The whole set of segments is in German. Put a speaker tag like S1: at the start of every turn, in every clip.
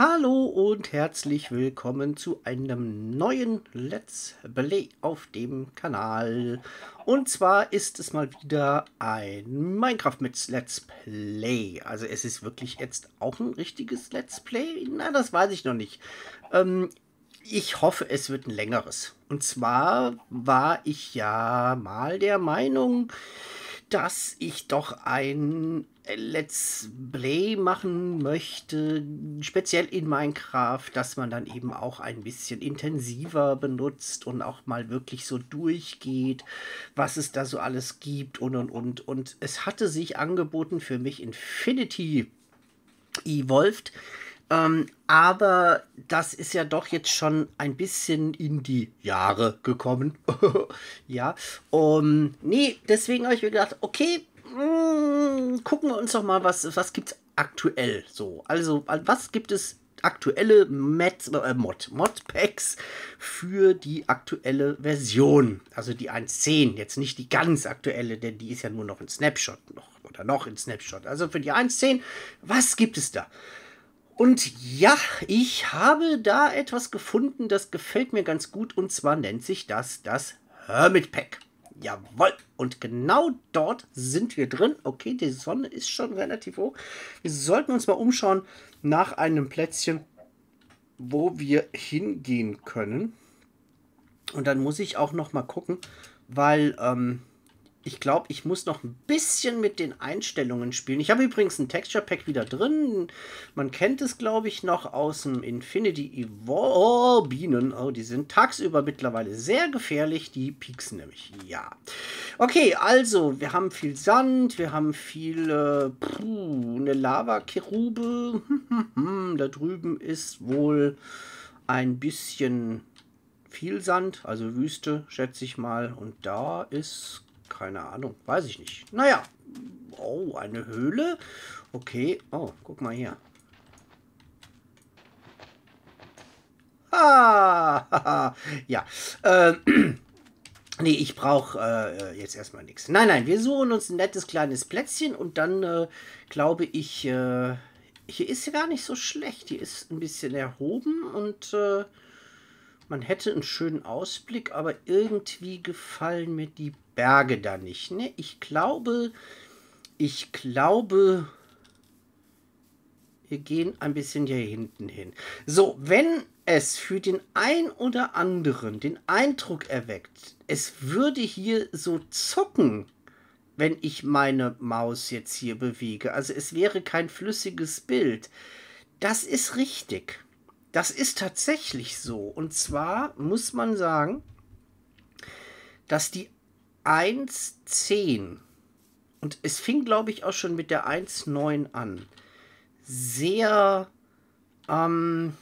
S1: Hallo und herzlich willkommen zu einem neuen Let's Play auf dem Kanal. Und zwar ist es mal wieder ein Minecraft mit Let's Play. Also es ist wirklich jetzt auch ein richtiges Let's Play? Na, das weiß ich noch nicht. Ähm, ich hoffe, es wird ein längeres. Und zwar war ich ja mal der Meinung, dass ich doch ein Let's Play machen möchte, speziell in Minecraft, dass man dann eben auch ein bisschen intensiver benutzt und auch mal wirklich so durchgeht, was es da so alles gibt und und und. Und es hatte sich angeboten für mich Infinity Evolved. Ähm, aber das ist ja doch jetzt schon ein bisschen in die Jahre gekommen. ja. Um, nee, deswegen habe ich mir gedacht, okay, mh, hm, gucken wir uns doch mal, was, was es aktuell so. Also, was gibt es aktuelle Mod, äh, Mod, Modpacks für die aktuelle Version. Also die 1.10, jetzt nicht die ganz aktuelle, denn die ist ja nur noch in Snapshot noch oder noch in Snapshot. Also für die 1.10, was gibt es da? Und ja, ich habe da etwas gefunden, das gefällt mir ganz gut und zwar nennt sich das das Hermit Pack. Jawohl. Und genau dort sind wir drin. Okay, die Sonne ist schon relativ hoch. Wir sollten uns mal umschauen nach einem Plätzchen, wo wir hingehen können. Und dann muss ich auch noch mal gucken, weil ähm, ich glaube, ich muss noch ein bisschen mit den Einstellungen spielen. Ich habe übrigens ein Texture Pack wieder drin. Man kennt es, glaube ich, noch aus dem Infinity Evolve. Oh, Bienen. Oh, die sind tagsüber mittlerweile sehr gefährlich. Die pieksen nämlich. Ja. Okay, also, wir haben viel Sand. Wir haben viel, äh, puh, eine Lava-Kerube. da drüben ist wohl ein bisschen viel Sand, also Wüste, schätze ich mal. Und da ist keine Ahnung, weiß ich nicht. Naja, oh, eine Höhle. Okay, oh, guck mal hier. Ah, ja. Äh, nee, ich brauche äh, äh, jetzt erstmal nichts. Nein, nein, wir suchen uns ein nettes kleines Plätzchen und dann äh, glaube ich, äh, hier ist ja gar nicht so schlecht. Hier ist ein bisschen erhoben und äh, man hätte einen schönen Ausblick, aber irgendwie gefallen mir die Berge da nicht. Ne? Ich glaube, ich glaube, wir gehen ein bisschen hier hinten hin. So, wenn es für den ein oder anderen den Eindruck erweckt, es würde hier so zucken, wenn ich meine Maus jetzt hier bewege. Also es wäre kein flüssiges Bild. Das ist richtig. Das ist tatsächlich so. Und zwar muss man sagen, dass die 1.10 und es fing, glaube ich, auch schon mit der 1.9 an. Sehr, ähm,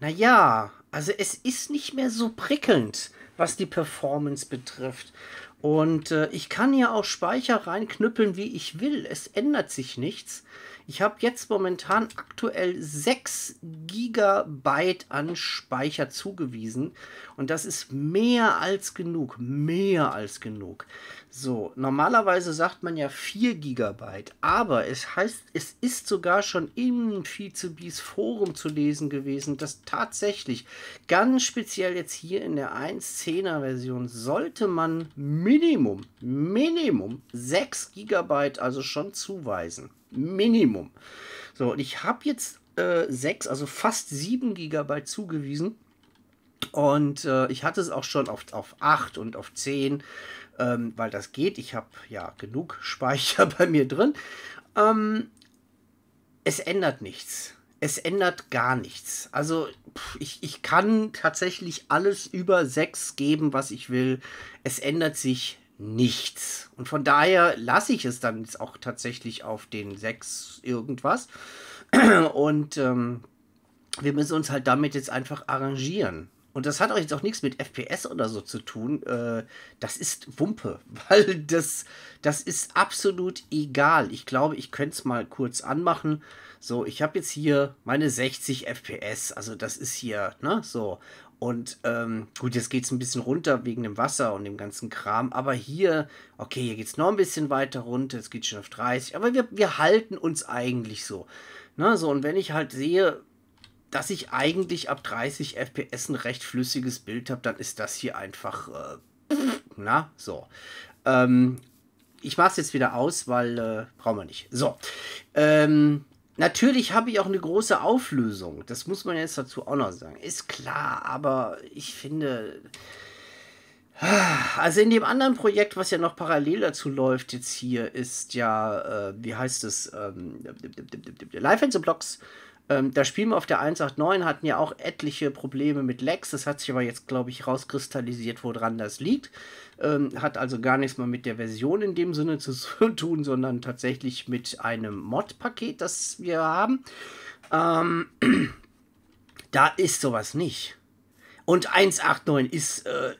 S1: naja, also es ist nicht mehr so prickelnd, was die Performance betrifft. Und äh, ich kann ja auch Speicher reinknüppeln, wie ich will. Es ändert sich nichts. Ich habe jetzt momentan aktuell 6 GB an Speicher zugewiesen und das ist mehr als genug, mehr als genug. So, normalerweise sagt man ja 4 GB, aber es heißt, es ist sogar schon im Fizebis Forum zu lesen gewesen, dass tatsächlich ganz speziell jetzt hier in der 1.10er Version sollte man Minimum, Minimum 6 GB also schon zuweisen. Minimum. So, und ich habe jetzt äh, 6, also fast 7 GB zugewiesen. Und äh, ich hatte es auch schon auf, auf 8 und auf 10 ähm, weil das geht. Ich habe ja genug Speicher bei mir drin. Ähm, es ändert nichts. Es ändert gar nichts. Also ich, ich kann tatsächlich alles über 6 geben, was ich will. Es ändert sich nichts. Und von daher lasse ich es dann jetzt auch tatsächlich auf den 6 irgendwas. Und ähm, wir müssen uns halt damit jetzt einfach arrangieren. Und das hat auch jetzt auch nichts mit FPS oder so zu tun. Äh, das ist Wumpe, weil das, das ist absolut egal. Ich glaube, ich könnte es mal kurz anmachen. So, ich habe jetzt hier meine 60 FPS. Also das ist hier, ne, so. Und ähm, gut, jetzt geht es ein bisschen runter wegen dem Wasser und dem ganzen Kram. Aber hier, okay, hier geht es noch ein bisschen weiter runter. Es geht schon auf 30. Aber wir, wir halten uns eigentlich so. Ne, so, und wenn ich halt sehe, dass ich eigentlich ab 30 FPS ein recht flüssiges Bild habe, dann ist das hier einfach, äh, na, so. Ähm, ich mache es jetzt wieder aus, weil äh, brauchen wir nicht. So, ähm, natürlich habe ich auch eine große Auflösung. Das muss man jetzt dazu auch noch sagen. Ist klar, aber ich finde... Also in dem anderen Projekt, was ja noch parallel dazu läuft jetzt hier, ist ja, äh, wie heißt es, ähm, Live and the Blocks ähm, das Spiel auf der 189 hatten ja auch etliche Probleme mit Lags. Das hat sich aber jetzt, glaube ich, rauskristallisiert, woran das liegt. Ähm, hat also gar nichts mehr mit der Version in dem Sinne zu tun, sondern tatsächlich mit einem Mod-Paket, das wir haben. Ähm, da ist sowas nicht. Und 189 ist äh,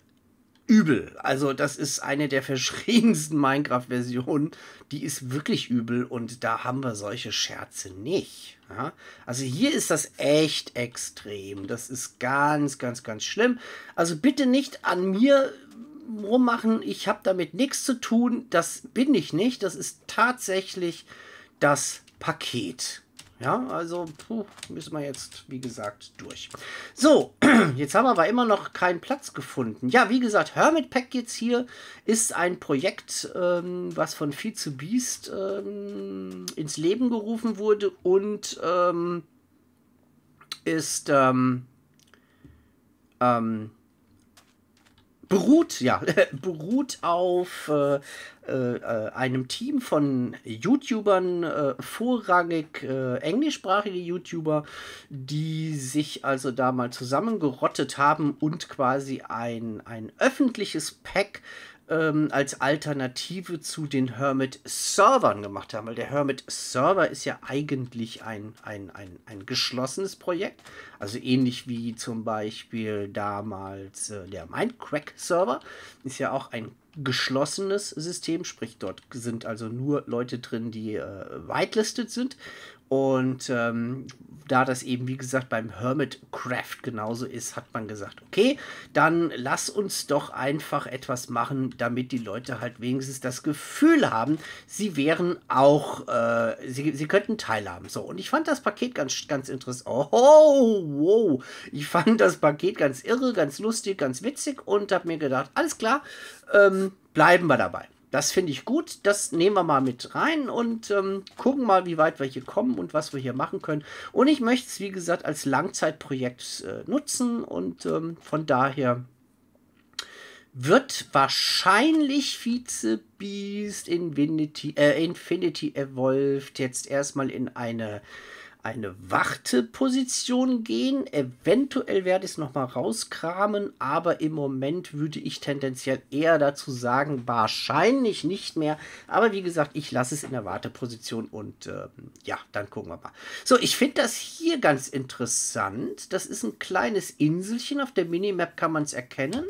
S1: übel. Also, das ist eine der verschriebensten Minecraft-Versionen. Die ist wirklich übel und da haben wir solche Scherze nicht. Ja, also hier ist das echt extrem. Das ist ganz, ganz, ganz schlimm. Also bitte nicht an mir rummachen. Ich habe damit nichts zu tun. Das bin ich nicht. Das ist tatsächlich das Paket. Ja, also puh, müssen wir jetzt, wie gesagt, durch. So, jetzt haben wir aber immer noch keinen Platz gefunden. Ja, wie gesagt, Hermit Pack jetzt hier ist ein Projekt, ähm, was von Feed to Beast ähm, ins Leben gerufen wurde und ähm, ist ähm, ähm, beruht, ja, beruht auf äh, äh, äh, einem Team von YouTubern, äh, vorrangig äh, englischsprachige YouTuber, die sich also da mal zusammengerottet haben und quasi ein, ein öffentliches Pack ähm, als Alternative zu den Hermit-Servern gemacht haben. Weil der Hermit-Server ist ja eigentlich ein, ein, ein, ein geschlossenes Projekt. Also ähnlich wie zum Beispiel damals äh, der minecraft server ist ja auch ein geschlossenes System, sprich dort sind also nur Leute drin, die äh, whitelisted sind. Und ähm, da das eben, wie gesagt, beim Hermitcraft genauso ist, hat man gesagt, okay, dann lass uns doch einfach etwas machen, damit die Leute halt wenigstens das Gefühl haben, sie wären auch, äh, sie, sie könnten teilhaben. So, und ich fand das Paket ganz, ganz interessant. Oh, wow. Ich fand das Paket ganz irre, ganz lustig, ganz witzig und habe mir gedacht, alles klar, ähm, bleiben wir dabei. Das finde ich gut. Das nehmen wir mal mit rein und ähm, gucken mal, wie weit wir hier kommen und was wir hier machen können. Und ich möchte es, wie gesagt, als Langzeitprojekt äh, nutzen und ähm, von daher wird wahrscheinlich Vize Beast Infinity, äh, Infinity Evolved jetzt erstmal in eine eine Warteposition gehen. Eventuell werde ich es nochmal rauskramen, aber im Moment würde ich tendenziell eher dazu sagen, wahrscheinlich nicht mehr. Aber wie gesagt, ich lasse es in der Warteposition und äh, ja, dann gucken wir mal. So, ich finde das hier ganz interessant. Das ist ein kleines Inselchen. Auf der Minimap kann man es erkennen.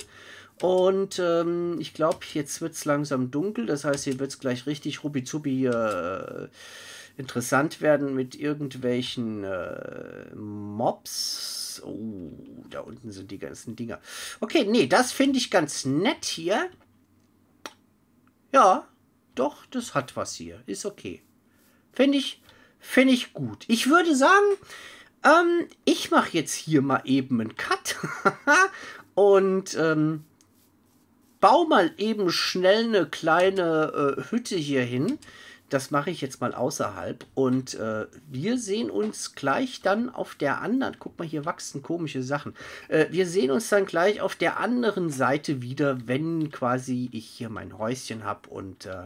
S1: Und ähm, ich glaube, jetzt wird es langsam dunkel. Das heißt, hier wird es gleich richtig rubizubi äh, interessant werden mit irgendwelchen äh, Mobs. Oh, da unten sind die ganzen Dinger. Okay, nee, das finde ich ganz nett hier. Ja, doch, das hat was hier. Ist okay. Finde ich, finde ich gut. Ich würde sagen, ähm, ich mache jetzt hier mal eben einen Cut. und, ähm, baue mal eben schnell eine kleine äh, Hütte hier hin das mache ich jetzt mal außerhalb. Und äh, wir sehen uns gleich dann auf der anderen. Guck mal, hier wachsen komische Sachen. Äh, wir sehen uns dann gleich auf der anderen Seite wieder, wenn quasi ich hier mein Häuschen habe. Und äh,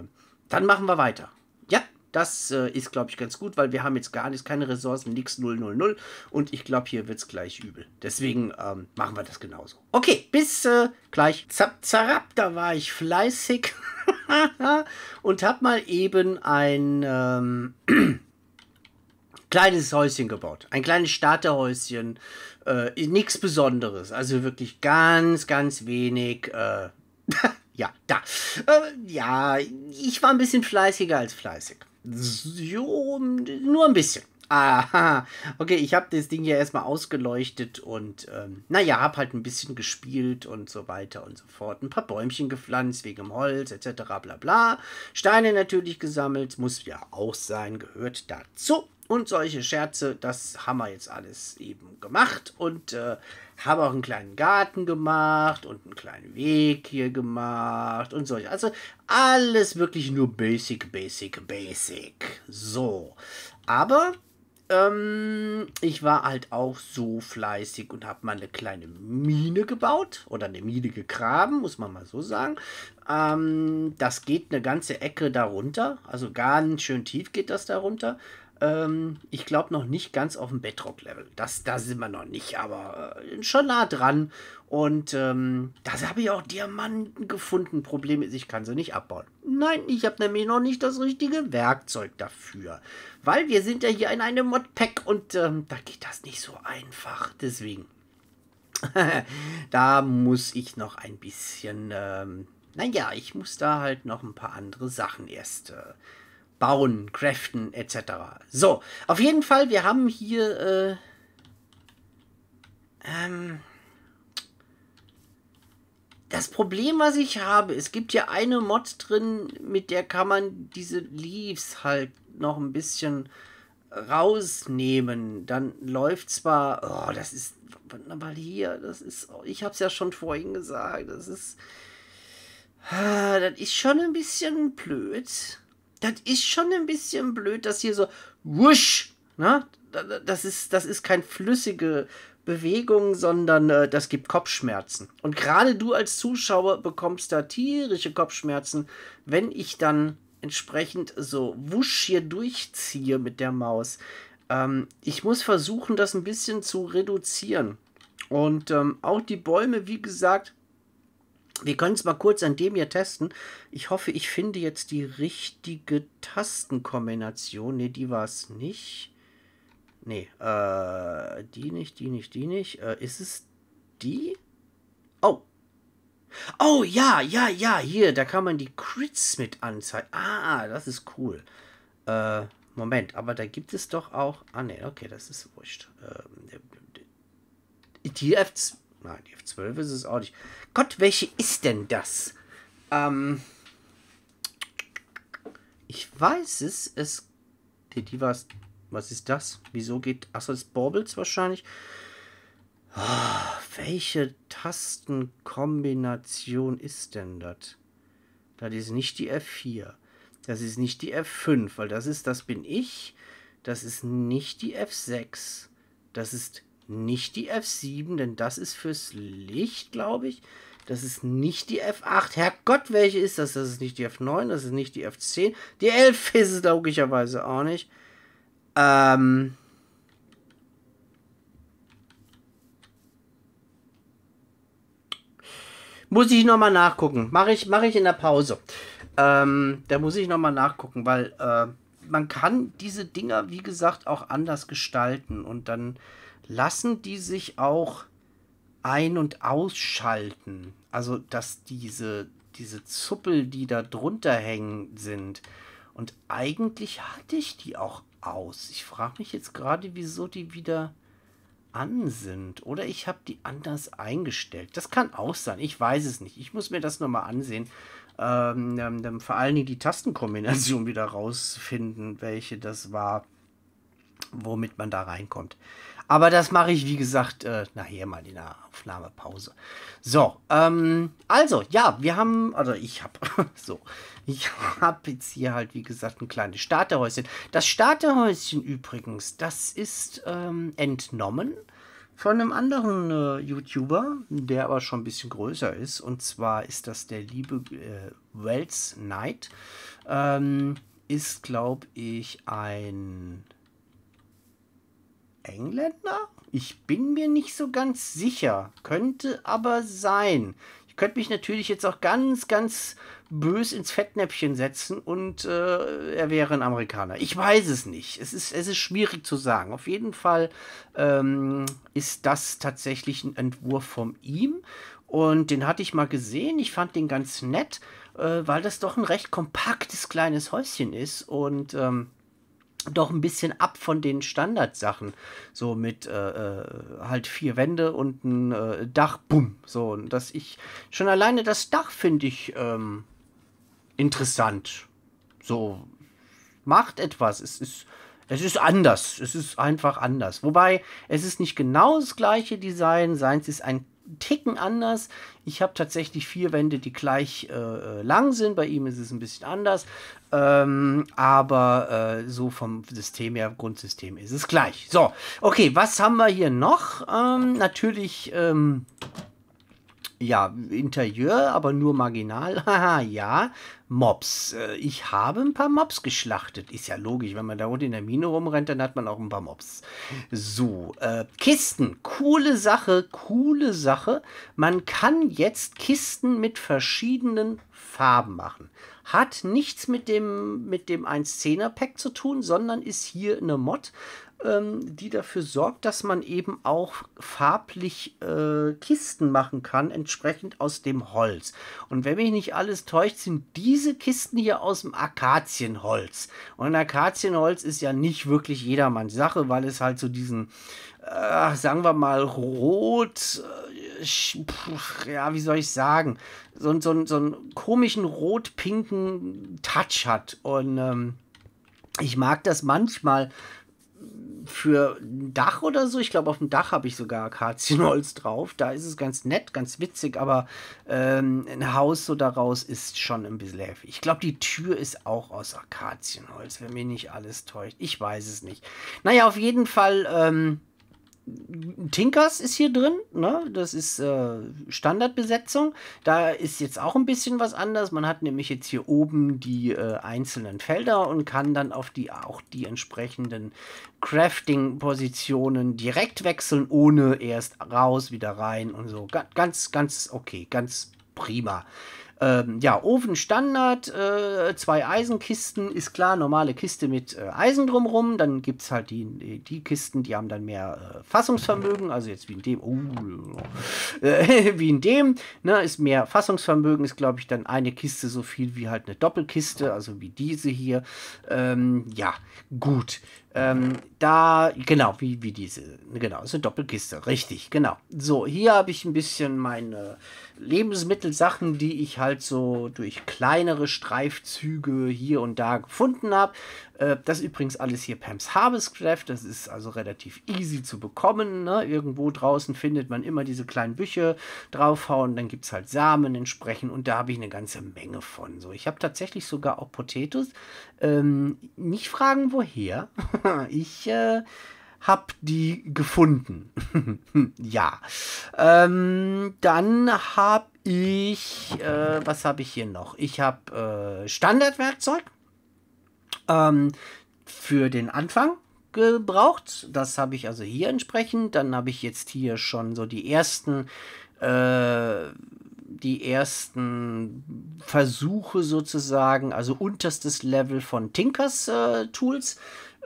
S1: dann machen wir weiter. Das äh, ist, glaube ich, ganz gut, weil wir haben jetzt gar nichts, keine Ressourcen, nix 000. Und ich glaube, hier wird es gleich übel. Deswegen ähm, machen wir das genauso. Okay, bis äh, gleich. Zap, zarab, da war ich fleißig. und habe mal eben ein... Ähm, kleines Häuschen gebaut. Ein kleines Starterhäuschen. Äh, Nichts Besonderes. Also wirklich ganz, ganz wenig. Äh, ja, da. Äh, ja, ich war ein bisschen fleißiger als fleißig. So, nur ein bisschen. Aha, okay, ich habe das Ding ja erstmal ausgeleuchtet und ähm, naja, habe halt ein bisschen gespielt und so weiter und so fort. Ein paar Bäumchen gepflanzt wegen dem Holz etc. bla bla. Steine natürlich gesammelt, muss ja auch sein, gehört dazu. Und solche Scherze, das haben wir jetzt alles eben gemacht und äh, habe auch einen kleinen Garten gemacht und einen kleinen Weg hier gemacht und solche. Also alles wirklich nur basic, basic, basic. So. Aber ähm, ich war halt auch so fleißig und habe mal eine kleine Mine gebaut oder eine Mine gegraben, muss man mal so sagen. Ähm, das geht eine ganze Ecke darunter, also ganz schön tief geht das darunter. Ähm, ich glaube noch nicht ganz auf dem Bedrock-Level. Das, da sind wir noch nicht, aber äh, schon nah dran. Und ähm, da habe ich auch Diamanten gefunden. Problem ist, ich kann sie nicht abbauen. Nein, ich habe nämlich noch nicht das richtige Werkzeug dafür. Weil wir sind ja hier in einem Modpack und ähm, da geht das nicht so einfach. Deswegen, da muss ich noch ein bisschen... Ähm, naja, ich muss da halt noch ein paar andere Sachen erst... Äh, bauen, craften etc. So, auf jeden Fall, wir haben hier äh, ähm, das Problem, was ich habe, es gibt ja eine Mod drin, mit der kann man diese Leaves halt noch ein bisschen rausnehmen. Dann läuft zwar, oh, das ist, aber hier, das ist, ich habe es ja schon vorhin gesagt, das ist, ah, das ist schon ein bisschen blöd das ist schon ein bisschen blöd, dass hier so wusch, ne? Das ist, das ist kein flüssige Bewegung, sondern äh, das gibt Kopfschmerzen. Und gerade du als Zuschauer bekommst da tierische Kopfschmerzen, wenn ich dann entsprechend so wusch hier durchziehe mit der Maus. Ähm, ich muss versuchen, das ein bisschen zu reduzieren. Und ähm, auch die Bäume, wie gesagt, wir können es mal kurz an dem hier testen. Ich hoffe, ich finde jetzt die richtige Tastenkombination. Ne, die war es nicht. Ne, äh, die nicht, die nicht, die nicht. Äh, ist es die? Oh. Oh, ja, ja, ja, hier, da kann man die Crits mit anzeigen. Ah, das ist cool. Äh, Moment, aber da gibt es doch auch... Ah, ne, okay, das ist wurscht. Ähm, die F... Nein, die F12 ist es auch nicht. Gott, welche ist denn das? Ähm, ich weiß es. Es. Die, die war Was ist das? Wieso geht. Achso, das Borbels wahrscheinlich. Oh, welche Tastenkombination ist denn das? Das ist nicht die F4. Das ist nicht die F5, weil das ist, das bin ich. Das ist nicht die F6. Das ist nicht die F7, denn das ist fürs Licht, glaube ich. Das ist nicht die F8. Herrgott, welche ist das? Das ist nicht die F9, das ist nicht die F10. Die 11 ist es logischerweise auch nicht. Ähm... Muss ich nochmal nachgucken. Mache ich, mach ich in der Pause. Ähm, da muss ich nochmal nachgucken, weil äh, man kann diese Dinger, wie gesagt, auch anders gestalten. Und dann lassen die sich auch ein- und ausschalten. Also, dass diese, diese Zuppel, die da drunter hängen, sind. Und eigentlich hatte ich die auch aus. Ich frage mich jetzt gerade, wieso die wieder an sind. Oder ich habe die anders eingestellt. Das kann auch sein. Ich weiß es nicht. Ich muss mir das nochmal ansehen. Ähm, ähm, vor allen Dingen die Tastenkombination wieder rausfinden, welche das war, womit man da reinkommt. Aber das mache ich, wie gesagt, äh, nachher mal in der Aufnahmepause. So, ähm, also, ja, wir haben, also ich habe, so, ich habe jetzt hier halt, wie gesagt, ein kleines Starterhäuschen. Das Starterhäuschen übrigens, das ist ähm, entnommen von einem anderen äh, YouTuber, der aber schon ein bisschen größer ist. Und zwar ist das der liebe äh, Wells Knight. Ähm, ist, glaube ich, ein Engländer? Ich bin mir nicht so ganz sicher. Könnte aber sein. Ich könnte mich natürlich jetzt auch ganz, ganz bös ins Fettnäpfchen setzen und äh, er wäre ein Amerikaner. Ich weiß es nicht. Es ist, es ist schwierig zu sagen. Auf jeden Fall ähm, ist das tatsächlich ein Entwurf von ihm. Und den hatte ich mal gesehen. Ich fand den ganz nett, äh, weil das doch ein recht kompaktes kleines Häuschen ist. Und ähm, doch ein bisschen ab von den Standardsachen. So mit äh, äh, halt vier Wände und ein äh, Dach, bumm. So, und dass ich schon alleine das Dach finde ich ähm, interessant. So, macht etwas. Es ist, es ist anders. Es ist einfach anders. Wobei, es ist nicht genau das gleiche Design. Seins ist ein Ticken anders. Ich habe tatsächlich vier Wände, die gleich äh, lang sind. Bei ihm ist es ein bisschen anders. Ähm, aber äh, so vom System her, Grundsystem ist es gleich. So, okay, was haben wir hier noch? Ähm, natürlich ähm, ja, Interieur, aber nur marginal. Haha, ja. Mobs. Äh, ich habe ein paar Mobs geschlachtet. Ist ja logisch, wenn man da unten in der Mine rumrennt, dann hat man auch ein paar Mobs. So, äh, Kisten. Coole Sache, coole Sache. Man kann jetzt Kisten mit verschiedenen Farben machen. Hat nichts mit dem, mit dem 1.10er Pack zu tun, sondern ist hier eine Mod ähm, die dafür sorgt, dass man eben auch farblich äh, Kisten machen kann, entsprechend aus dem Holz. Und wenn mich nicht alles täuscht, sind diese Kisten hier aus dem Akazienholz. Und Akazienholz ist ja nicht wirklich jedermanns Sache, weil es halt so diesen, äh, sagen wir mal, rot, äh, ja, wie soll ich sagen, so, so, so einen komischen rot-pinken Touch hat. Und ähm, ich mag das manchmal, für ein Dach oder so, ich glaube, auf dem Dach habe ich sogar Akazienholz drauf. Da ist es ganz nett, ganz witzig, aber ähm, ein Haus so daraus ist schon ein bisschen heftig. Ich glaube, die Tür ist auch aus Akazienholz, wenn mir nicht alles täuscht. Ich weiß es nicht. Naja, auf jeden Fall. Ähm, Tinkers ist hier drin, ne? das ist äh, Standardbesetzung. Da ist jetzt auch ein bisschen was anders. Man hat nämlich jetzt hier oben die äh, einzelnen Felder und kann dann auf die auch die entsprechenden Crafting-Positionen direkt wechseln, ohne erst raus, wieder rein und so. Ga ganz, ganz okay, ganz prima. Ähm, ja, Ofen Standard, äh, zwei Eisenkisten, ist klar, normale Kiste mit äh, Eisen drumrum. Dann gibt es halt die, die Kisten, die haben dann mehr äh, Fassungsvermögen, also jetzt wie in dem, oh, äh, wie in dem, ne, ist mehr Fassungsvermögen, ist glaube ich dann eine Kiste so viel wie halt eine Doppelkiste, also wie diese hier. Ähm, ja, gut. Ähm, da, genau, wie, wie diese. Genau, ist eine Doppelkiste, richtig, genau. So, hier habe ich ein bisschen meine Lebensmittelsachen, die ich halt halt so durch kleinere Streifzüge hier und da gefunden habe. Äh, das ist übrigens alles hier Pams Harvestcraft. Das ist also relativ easy zu bekommen. Ne? Irgendwo draußen findet man immer diese kleinen Bücher draufhauen. Dann gibt es halt Samen entsprechend und da habe ich eine ganze Menge von. So, ich habe tatsächlich sogar auch Potatoes. Ähm, nicht fragen, woher. ich. Äh, hab die gefunden. ja. Ähm, dann habe ich, äh, was habe ich hier noch? Ich habe äh, Standardwerkzeug ähm, für den Anfang gebraucht. Das habe ich also hier entsprechend. Dann habe ich jetzt hier schon so die ersten äh, die ersten Versuche sozusagen, also unterstes Level von Tinkers äh, Tools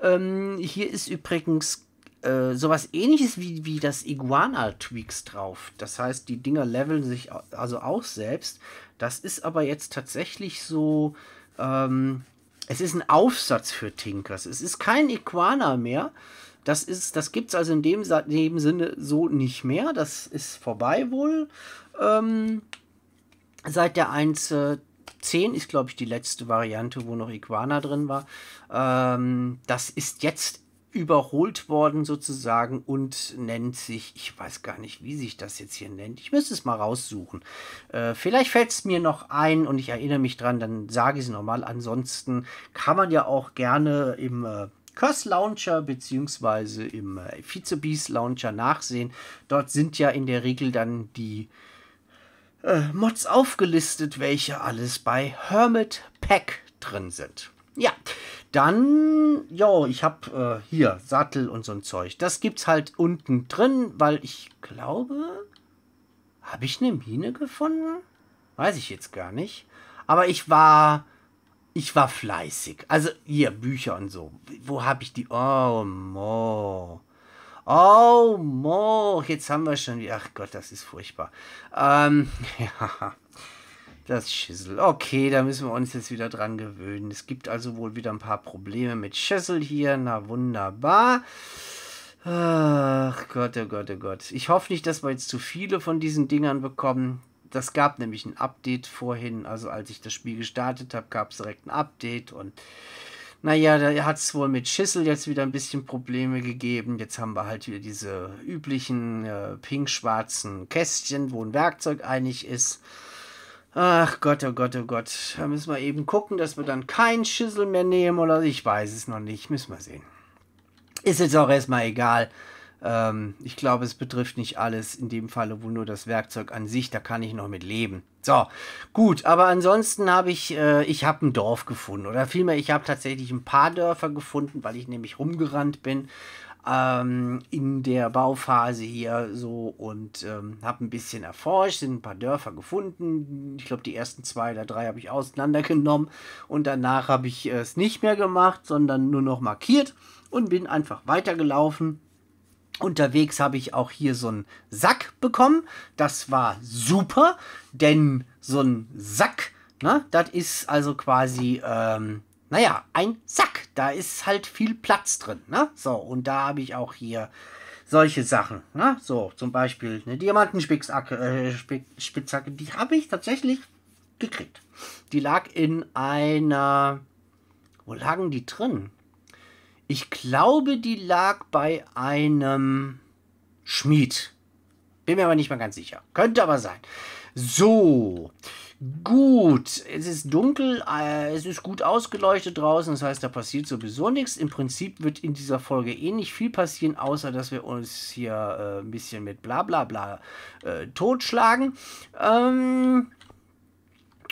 S1: ähm, hier ist übrigens äh, sowas ähnliches wie, wie das Iguana-Tweaks drauf. Das heißt, die Dinger leveln sich also auch selbst. Das ist aber jetzt tatsächlich so. Ähm, es ist ein Aufsatz für Tinkers. Es ist kein Iguana mehr. Das, das gibt es also in dem, in dem, Sinne so nicht mehr. Das ist vorbei wohl. Ähm, seit der 1. 10 ist, glaube ich, die letzte Variante, wo noch Iguana drin war. Ähm, das ist jetzt überholt worden sozusagen und nennt sich, ich weiß gar nicht, wie sich das jetzt hier nennt. Ich müsste es mal raussuchen. Äh, vielleicht fällt es mir noch ein und ich erinnere mich dran, dann sage ich es nochmal. Ansonsten kann man ja auch gerne im äh, Curse Launcher bzw. im äh, Beast Launcher nachsehen. Dort sind ja in der Regel dann die äh, äh, Mods aufgelistet, welche alles bei Hermit Pack drin sind. Ja, dann, ja, ich habe äh, hier Sattel und so ein Zeug. Das gibt's halt unten drin, weil ich glaube, habe ich eine Mine gefunden? Weiß ich jetzt gar nicht. Aber ich war, ich war fleißig. Also hier Bücher und so. Wo habe ich die? Oh, mo. Oh, Mo, jetzt haben wir schon wieder. Ach Gott, das ist furchtbar. Ähm, ja. Das Schüssel. Okay, da müssen wir uns jetzt wieder dran gewöhnen. Es gibt also wohl wieder ein paar Probleme mit Schüssel hier. Na wunderbar. Ach Gott, oh Gott, oh Gott. Ich hoffe nicht, dass wir jetzt zu viele von diesen Dingern bekommen. Das gab nämlich ein Update vorhin. Also als ich das Spiel gestartet habe, gab es direkt ein Update und naja, da hat es wohl mit Schissel jetzt wieder ein bisschen Probleme gegeben. Jetzt haben wir halt wieder diese üblichen äh, pink-schwarzen Kästchen, wo ein Werkzeug einig ist. Ach Gott, oh Gott, oh Gott. Da müssen wir eben gucken, dass wir dann kein Schissel mehr nehmen oder ich weiß es noch nicht. Müssen wir sehen. Ist jetzt auch erstmal egal. Ähm, ich glaube, es betrifft nicht alles, in dem Falle wohl nur das Werkzeug an sich, da kann ich noch mit leben. So, gut, aber ansonsten habe ich, äh, ich habe ein Dorf gefunden oder vielmehr, ich habe tatsächlich ein paar Dörfer gefunden, weil ich nämlich rumgerannt bin ähm, in der Bauphase hier so und ähm, habe ein bisschen erforscht, sind ein paar Dörfer gefunden. Ich glaube, die ersten zwei oder drei habe ich auseinandergenommen und danach habe ich äh, es nicht mehr gemacht, sondern nur noch markiert und bin einfach weitergelaufen Unterwegs habe ich auch hier so einen Sack bekommen. Das war super, denn so ein Sack, ne, das ist also quasi, ähm, naja, ein Sack. Da ist halt viel Platz drin, ne? So, und da habe ich auch hier solche Sachen, ne? So, zum Beispiel eine Diamantenspitzhacke, äh, Spitzhacke, die habe ich tatsächlich gekriegt. Die lag in einer, wo lagen die drin? Ich glaube, die lag bei einem Schmied. Bin mir aber nicht mal ganz sicher. Könnte aber sein. So. Gut, es ist dunkel, äh, es ist gut ausgeleuchtet draußen, das heißt, da passiert sowieso nichts. Im Prinzip wird in dieser Folge eh nicht viel passieren, außer dass wir uns hier äh, ein bisschen mit bla bla bla äh, totschlagen. Ähm,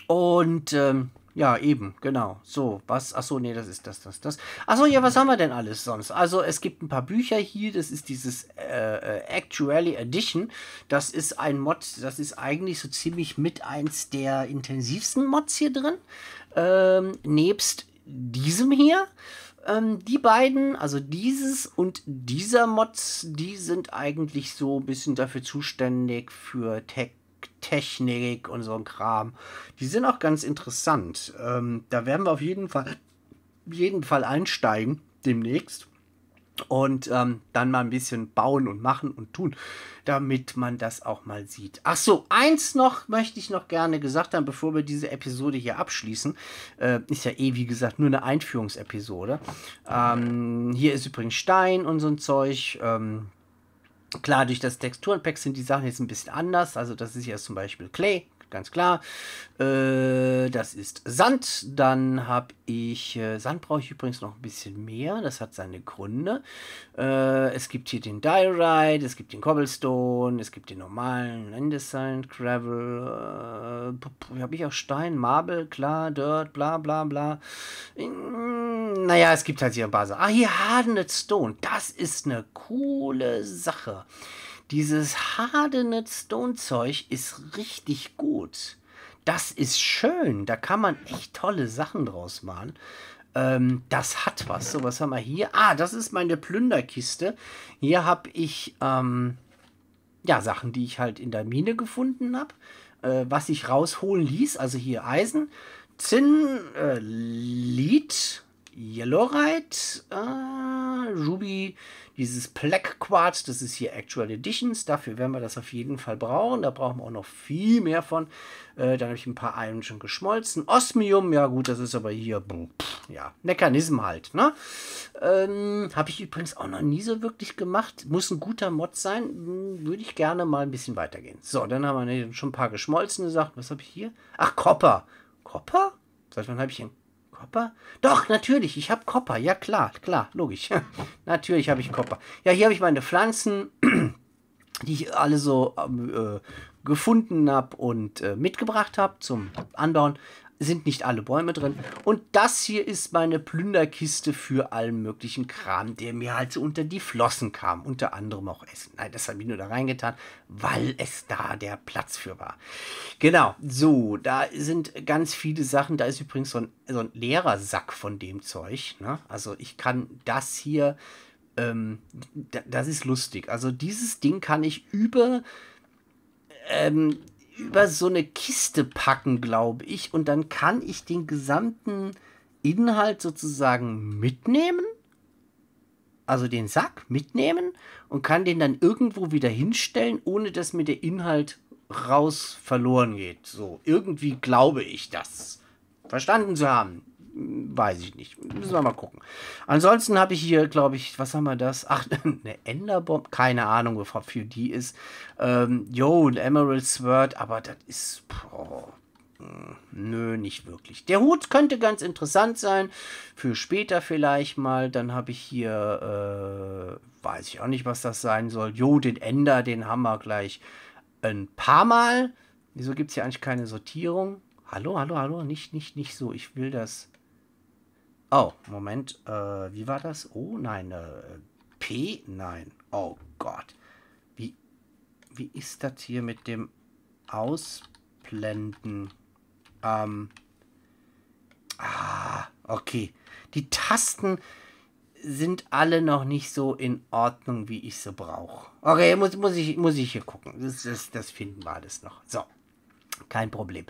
S1: und ähm, ja, eben, genau. So, was? Achso, nee, das ist das, das, das. Achso, ja, was haben wir denn alles sonst? Also, es gibt ein paar Bücher hier. Das ist dieses äh, äh, Actually Edition. Das ist ein Mod, das ist eigentlich so ziemlich mit eins der intensivsten Mods hier drin. Ähm, nebst diesem hier. Ähm, die beiden, also dieses und dieser Mods, die sind eigentlich so ein bisschen dafür zuständig für Tech Technik und so ein Kram. Die sind auch ganz interessant. Ähm, da werden wir auf jeden Fall, jeden Fall einsteigen demnächst und ähm, dann mal ein bisschen bauen und machen und tun, damit man das auch mal sieht. Ach so, eins noch möchte ich noch gerne gesagt haben, bevor wir diese Episode hier abschließen. Äh, ist ja eh, wie gesagt, nur eine Einführungsepisode. Ähm, hier ist übrigens Stein und so ein Zeug. Ähm, Klar, durch das Texturenpack sind die Sachen jetzt ein bisschen anders. Also das ist ja zum Beispiel Clay ganz klar. Äh, das ist Sand. Dann habe ich, äh, Sand brauche ich übrigens noch ein bisschen mehr. Das hat seine Gründe. Äh, es gibt hier den Diorite, es gibt den Cobblestone, es gibt den normalen Landesand, Gravel. Äh, habe ich auch Stein, Marble, klar, Dirt, bla bla bla. In, naja, es gibt halt hier ein paar Ah, hier Hardened Stone. Das ist eine coole Sache. Dieses hardened Stone-Zeug ist richtig gut. Das ist schön. Da kann man echt tolle Sachen draus machen. Ähm, das hat was. So, was haben wir hier? Ah, das ist meine Plünderkiste. Hier habe ich ähm, ja, Sachen, die ich halt in der Mine gefunden habe. Äh, was ich rausholen ließ. Also hier Eisen, Zinn, äh, Lead, Yellowrite, äh, Ruby, dieses Black Quartz, das ist hier Actual Editions. Dafür werden wir das auf jeden Fall brauchen. Da brauchen wir auch noch viel mehr von. Äh, dann habe ich ein paar Iron schon geschmolzen. Osmium, ja gut, das ist aber hier, pff, ja, Mechanism halt. Ne? Ähm, habe ich übrigens auch noch nie so wirklich gemacht. Muss ein guter Mod sein. Hm, Würde ich gerne mal ein bisschen weitergehen. So, dann haben wir schon ein paar geschmolzene Sachen. Was habe ich hier? Ach, Copper. Copper? Seit wann habe ich denn Kopper? Doch, natürlich, ich habe Kopper. Ja, klar, klar, logisch. natürlich habe ich Kopper. Ja, hier habe ich meine Pflanzen, die ich alle so ähm, äh, gefunden habe und äh, mitgebracht habe zum Anbauen sind nicht alle Bäume drin. Und das hier ist meine Plünderkiste für allen möglichen Kram, der mir halt so unter die Flossen kam. Unter anderem auch Essen. Nein, das habe ich nur da reingetan, weil es da der Platz für war. Genau, so, da sind ganz viele Sachen. Da ist übrigens so ein, so ein leerer Sack von dem Zeug. Ne? Also ich kann das hier, ähm, das ist lustig. Also dieses Ding kann ich über... Ähm, über so eine Kiste packen, glaube ich. Und dann kann ich den gesamten Inhalt sozusagen mitnehmen. Also den Sack mitnehmen und kann den dann irgendwo wieder hinstellen, ohne dass mir der Inhalt raus verloren geht. So, irgendwie glaube ich das verstanden zu haben weiß ich nicht. Müssen wir mal gucken. Ansonsten habe ich hier, glaube ich, was haben wir das? Ach, eine Enderbomb. Keine Ahnung, wofür die ist. Ähm, jo, ein Emerald Sword, aber das ist. Boah. Hm, nö, nicht wirklich. Der Hut könnte ganz interessant sein. Für später vielleicht mal. Dann habe ich hier, äh, weiß ich auch nicht, was das sein soll. Jo, den Ender, den haben wir gleich ein paar Mal. Wieso gibt es hier eigentlich keine Sortierung? Hallo, hallo, hallo. Nicht, nicht, nicht so. Ich will das. Oh, Moment. Äh, wie war das? Oh, Nein. Äh, P? Nein. Oh Gott. Wie, wie ist das hier mit dem Ausblenden? Ähm. Ah, okay. Die Tasten sind alle noch nicht so in Ordnung, wie ich sie brauche. Okay, muss, muss, ich, muss ich hier gucken. Das, das, das finden wir alles noch. So. Kein Problem.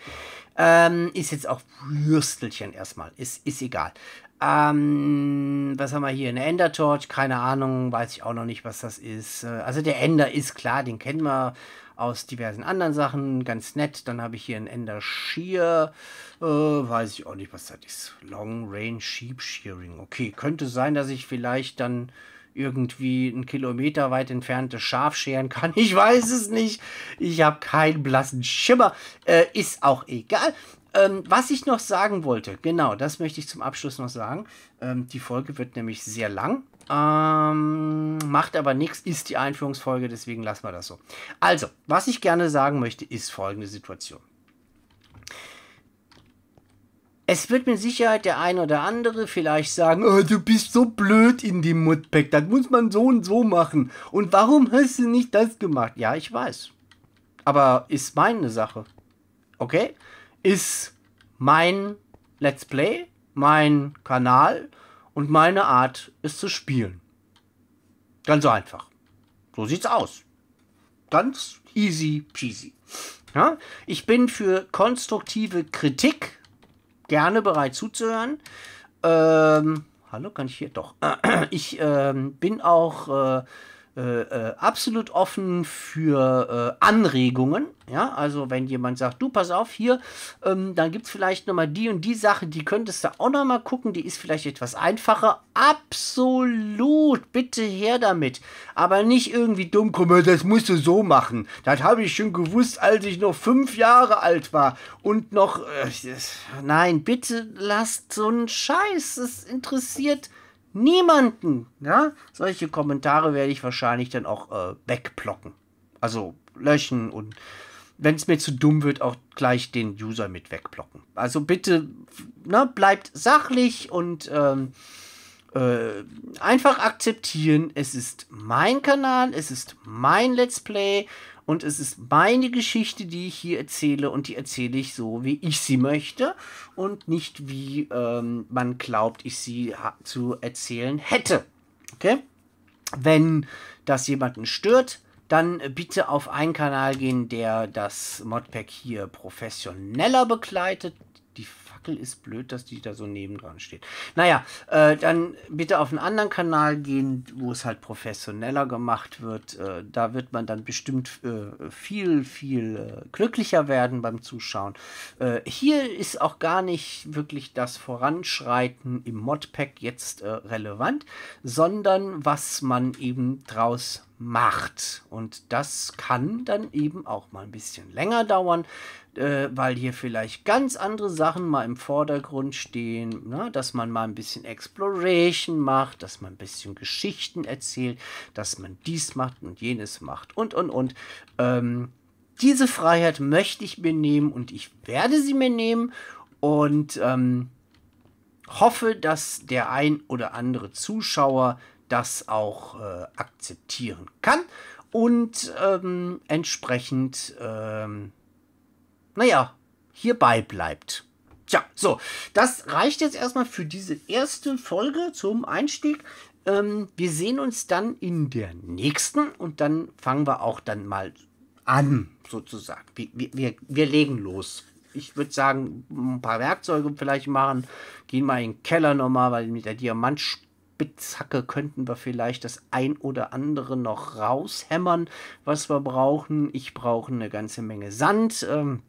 S1: Ähm, ist jetzt auch Würstelchen erstmal. Ist, ist egal. Ähm, was haben wir hier? Eine Ender-Torch, keine Ahnung, weiß ich auch noch nicht, was das ist. Äh, also der Ender ist klar, den kennen wir aus diversen anderen Sachen, ganz nett. Dann habe ich hier einen Ender Shear, äh, weiß ich auch nicht, was das ist. Long Range Sheep Shearing. Okay, könnte sein, dass ich vielleicht dann irgendwie ein Kilometer weit entferntes Schaf scheren kann. Ich weiß es nicht. Ich habe keinen blassen Schimmer. Äh, ist auch egal. Ähm, was ich noch sagen wollte, genau, das möchte ich zum Abschluss noch sagen. Ähm, die Folge wird nämlich sehr lang. Ähm, macht aber nichts, ist die Einführungsfolge, deswegen lassen wir das so. Also, was ich gerne sagen möchte, ist folgende Situation. Es wird mit Sicherheit der ein oder andere vielleicht sagen, oh, du bist so blöd in dem Mudpack, das muss man so und so machen. Und warum hast du nicht das gemacht? Ja, ich weiß. Aber ist meine Sache. Okay? Ist mein Let's Play, mein Kanal und meine Art, es zu spielen. Ganz einfach. So sieht's aus. Ganz easy peasy. Ja? Ich bin für konstruktive Kritik gerne bereit zuzuhören. Ähm, hallo, kann ich hier doch. Ich ähm, bin auch äh, äh, äh, absolut offen für äh, Anregungen. Ja, also wenn jemand sagt, du pass auf hier, ähm, dann gibt es vielleicht nochmal die und die Sache, die könntest du auch nochmal gucken, die ist vielleicht etwas einfacher. Absolut, bitte her damit. Aber nicht irgendwie dumm, komm, das musst du so machen. Das habe ich schon gewusst, als ich noch fünf Jahre alt war und noch. Äh, nein, bitte lasst so einen Scheiß. Es interessiert niemanden. Ja? Solche Kommentare werde ich wahrscheinlich dann auch äh, wegplocken. Also löschen und wenn es mir zu dumm wird, auch gleich den User mit wegblocken. Also bitte ne, bleibt sachlich und ähm, äh, einfach akzeptieren, es ist mein Kanal, es ist mein Let's Play und es ist meine Geschichte, die ich hier erzähle und die erzähle ich so, wie ich sie möchte und nicht wie ähm, man glaubt, ich sie zu erzählen hätte. Okay? Wenn das jemanden stört, dann bitte auf einen Kanal gehen, der das Modpack hier professioneller begleitet, Merkel ist blöd, dass die da so nebendran steht. Naja, äh, dann bitte auf einen anderen Kanal gehen, wo es halt professioneller gemacht wird. Äh, da wird man dann bestimmt äh, viel, viel äh, glücklicher werden beim Zuschauen. Äh, hier ist auch gar nicht wirklich das Voranschreiten im Modpack jetzt äh, relevant, sondern was man eben draus macht macht. Und das kann dann eben auch mal ein bisschen länger dauern, äh, weil hier vielleicht ganz andere Sachen mal im Vordergrund stehen, na, ne? dass man mal ein bisschen Exploration macht, dass man ein bisschen Geschichten erzählt, dass man dies macht und jenes macht und, und, und. Ähm, diese Freiheit möchte ich mir nehmen und ich werde sie mir nehmen und ähm, hoffe, dass der ein oder andere Zuschauer das auch äh, akzeptieren kann und ähm, entsprechend, ähm, naja, hierbei bleibt. Tja, so, das reicht jetzt erstmal für diese erste Folge zum Einstieg. Ähm, wir sehen uns dann in der nächsten und dann fangen wir auch dann mal an, sozusagen. Wir, wir, wir legen los. Ich würde sagen, ein paar Werkzeuge vielleicht machen, gehen mal in den Keller nochmal, weil mit der Diamantspitze Spitzhacke könnten wir vielleicht das ein oder andere noch raushämmern, was wir brauchen. Ich brauche eine ganze Menge Sand. Ähm,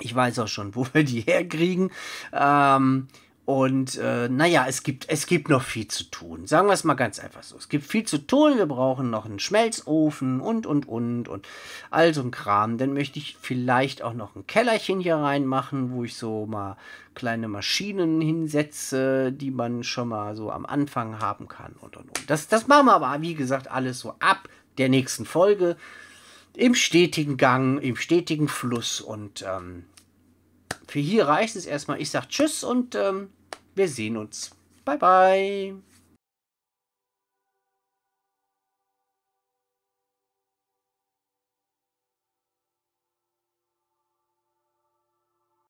S1: ich weiß auch schon, wo wir die herkriegen. Ähm, und äh, naja, es gibt, es gibt noch viel zu tun. Sagen wir es mal ganz einfach so. Es gibt viel zu tun. Wir brauchen noch einen Schmelzofen und, und, und, und all so ein Kram. Dann möchte ich vielleicht auch noch ein Kellerchen hier reinmachen, wo ich so mal kleine Maschinen hinsetze, die man schon mal so am Anfang haben kann und, und, und. Das, das machen wir aber, wie gesagt, alles so ab der nächsten Folge. Im stetigen Gang, im stetigen Fluss und ähm, für hier reicht es erstmal. Ich sage Tschüss und ähm, wir sehen uns. Bye, bye.